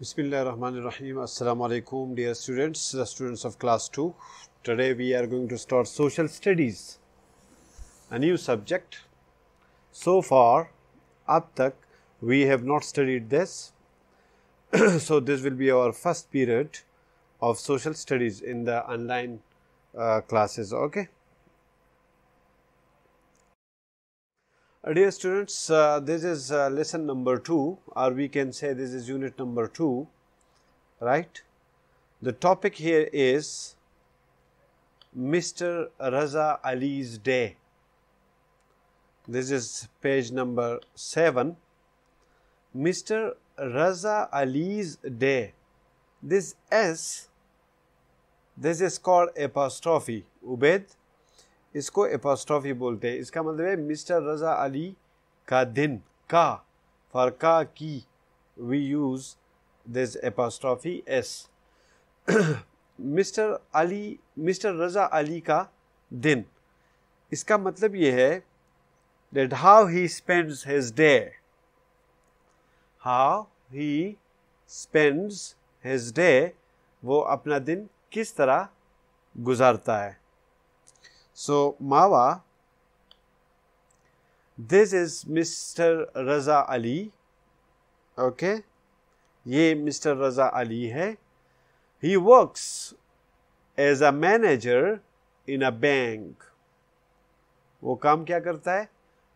Bismillahirrahmanirrahim. Assalamu alaikum dear students, the students of class 2. Today we are going to start social studies, a new subject. So far, up tak, we have not studied this. so this will be our first period of social studies in the online uh, classes, okay. Dear students, uh, this is uh, lesson number 2 or we can say this is unit number 2, right. The topic here is Mr. Raza Ali's Day. This is page number 7. Mr. Raza Ali's Day. This S, this is called apostrophe, Ubed. इसको apostrophe बोलते हैं इसका मतलब है mister Raza Ali का दिन का for का की we use this apostrophe S Mister Ali Mister Raza Ali का दिन इसका मतलब ये है that how he spends his day how he spends his day वो अपना दिन किस तरह गुजारता है So Mawa, this is Mr. Raza Ali, okay? ये मिस्टर रज़ा अली है he works as a manager in a bank वो काम क्या करता है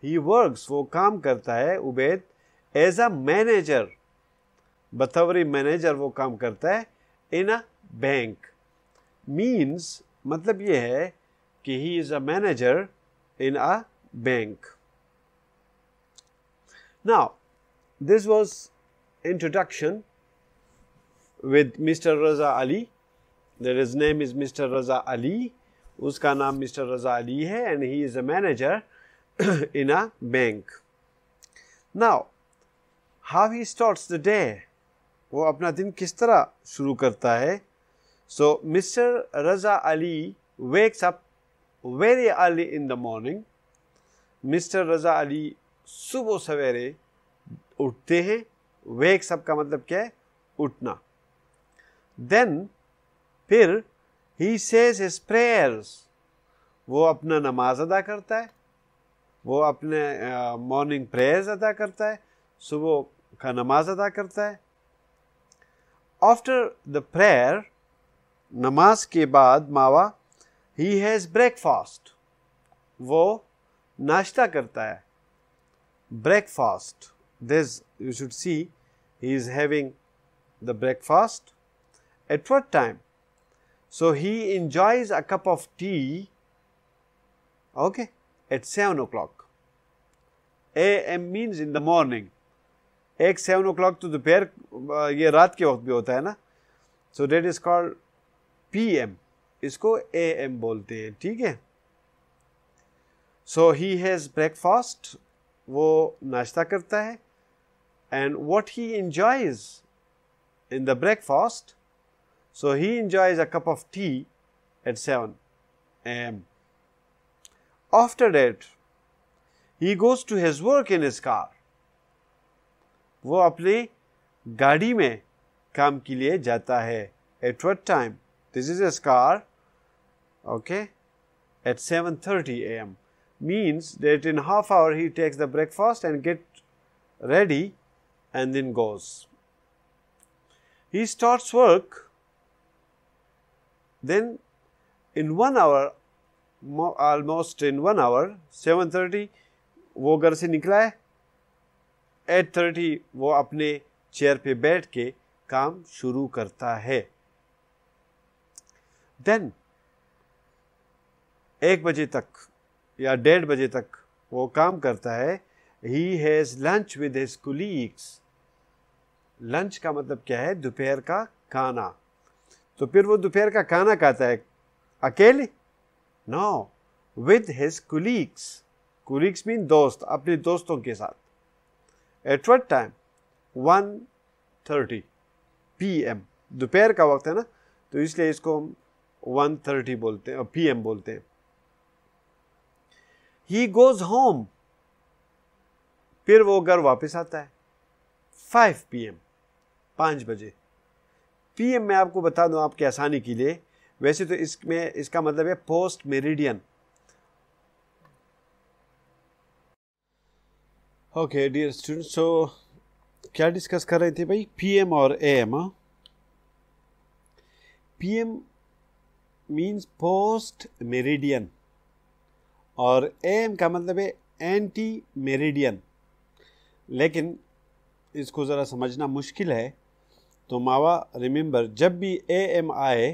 ही वर्क्स वो काम करता है उबैद एज अ मैनेजर बथवरी मैनेजर वो काम करता है इन अ बैंक मीन्स मतलब ये है कि he is a manager in a bank now this was introduction with Mister Raza Ali there is name is Mister Raza Ali उसका नाम मिस्टर रजा अली है and he is a manager in a bank now how he starts the day वो अपना दिन किस तरह शुरू करता है so Mister Raza Ali wakes up very early in the morning Mister Raza Ali सुबह सवेरे उठते हैं वेक सब का मतलब क्या है उठना देन फिर ही सेज हिज प्रेयर्स वो अपना नमाज अदा करता है वो अपने मॉर्निंग प्रेयर्स अदा करता है सुबह का नमाज अदा करता है आफ्टर द प्रेयर नमाज के बाद मावा ही हैज़ ब्रेकफास्ट वो नाश्ता करता है breakfast this you should see he is having the breakfast at what time so he enjoys a cup of tea okay at seven o'clock A M means in the morning एक seven o'clock तो दोपहर ये रात के वक्त भी होता है ना so that is called P M इसको ए एम बोलते हैं ठीक है सो ही हैज़ ब्रेकफास्ट वो नाश्ता करता है and what he enjoys the breakfast so he he a cup of tea at seven A M after that he goes to his work in his car वो अपने गाड़ी में काम के लिए जाता है at what time this is as car okay at 7:30 a.m. means that in half hour he takes the breakfast and get ready and then goes he starts work then in one hour almost in one hour 7:30 wo घर se nikla hai 8:30 wo apne chair pe baith ke काम शुरू करता है then एक बजे तक या डेढ़ बजे तक वो काम करता है he has lunch with his colleagues lunch का मतलब क्या है दोपहर का खाना तो फिर वो दोपहर का खाना खाता है अकेले no with his colleagues colleagues mean दोस्त अपने दोस्तों के साथ at what time one thirty P M दोपहर का वक्त है ना तो इसलिए इसको हम वन थर्टी बोलते हैं और पी एम बोलते हैं ही गोज होम फिर वो घर वापस आता है 5 पीएम 5 बजे पीएम मैं आपको बता दूं आपकी आसानी के लिए वैसे तो इसमें इसका मतलब है post meridian okay dear student so क्या डिस्कस कर रहे थे भाई पीएम और A P PM means post meridian और एम का मतलब है एंटी मेरिडियन लेकिन इसको ज़रा समझना मुश्किल है तो मावा रिमेंबर जब भी ए एम आए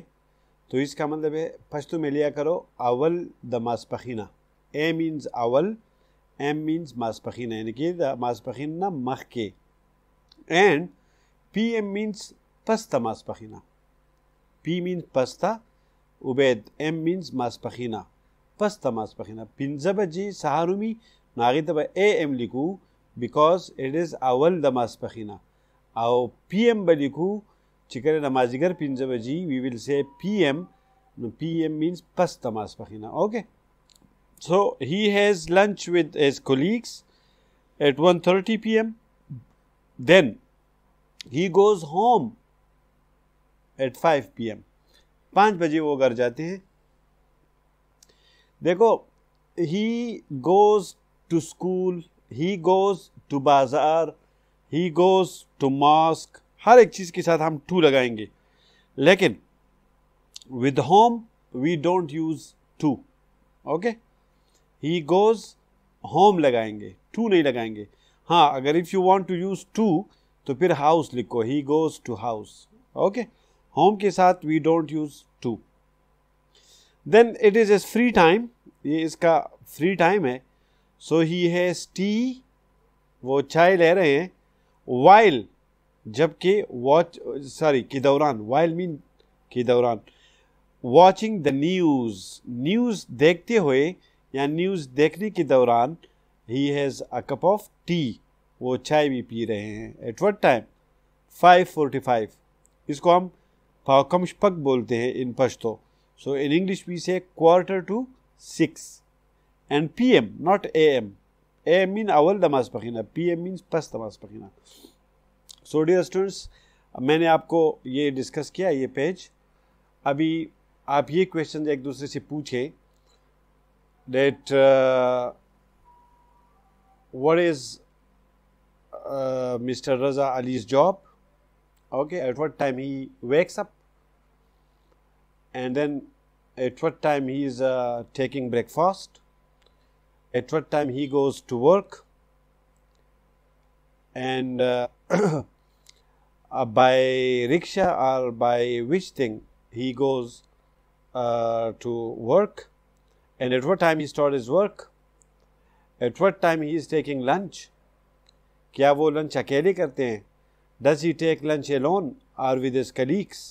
तो इसका मतलब है पश्तु में लिया करो अवल द मासपखीना ए मीन्स अवल एम मीन्स मासपखीना यानी कि द मासपखीना मख के एंड पी एम मीन्स पस्ता मासपखीना पी मीन्स पस्ता उबैद एम मीन्स मासपखीना پس د ماسپخینه پنځه بجې سهارومي ناغې ته به اے ایم لیکو بیکاز اټ از اول د پخینا او پی ایم به لیکو چې کله د مازیګر پنځه بجې وی ویل سی پی ایم نو پی ایم مینز پس د ماسپخینه اوکې لنچ he has lunch with ون colleagues پی 1:30 pm then گوز goes home at پی pm پانچ बजे وہ घर جاتے ہیں देखो he goes to school he goes to बाज़ार ही गोज़ टू मास्क हर एक चीज़ के साथ हम टू लगाएंगे लेकिन with home we don't use to okay he goes home लगाएंगे टू नहीं लगाएंगे हाँ अगर if you want to use to तो फिर हाउस लिखो he goes to house okay home के साथ we don't use to then it is is free time ये इसका फ्री टाइम है सो ही हैज़ टी वो चाय ले रहे हैं वाइल जबकि वॉच सॉरी के दौरान वाइल मीन के दौरान वॉचिंग द न्यूज़ न्यूज़ देखते हुए या न्यूज़ देखने के दौरान he has a cup of tea वो चाय भी पी रहे हैं at what time five forty five इसको हम पाकमशपक बोलते हैं इन पश्तो सो इन इंग्लिश भी से quarter to 6 and PM, not AM. AM means awal damas pakhina. PM means पस नमाज पखीना सो डियर स्टूडेंट्स मैंने आपको ये डिस्कस किया ये पेज अभी आप ये क्वेश्चन एक दूसरे से पूछे that what is uh, Mr. Raza Ali's job? Okay, at what time he wakes up, and then at what time he is uh, taking breakfast, at what time he goes to work, and uh, uh, by rickshaw or by which thing he goes uh, to work, and at what time he starts his work, at what time he is taking lunch, क्या वो lunch अकेले करते हैं does he take lunch alone or with colleagues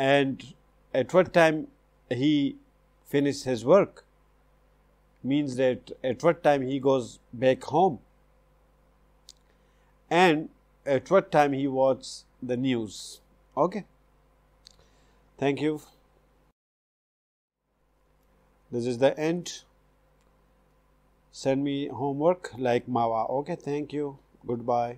and at what time he finished his work means that at what time he goes back home and at what time he watches the news okay thank you this is the end send me homework like mawa okay thank you goodbye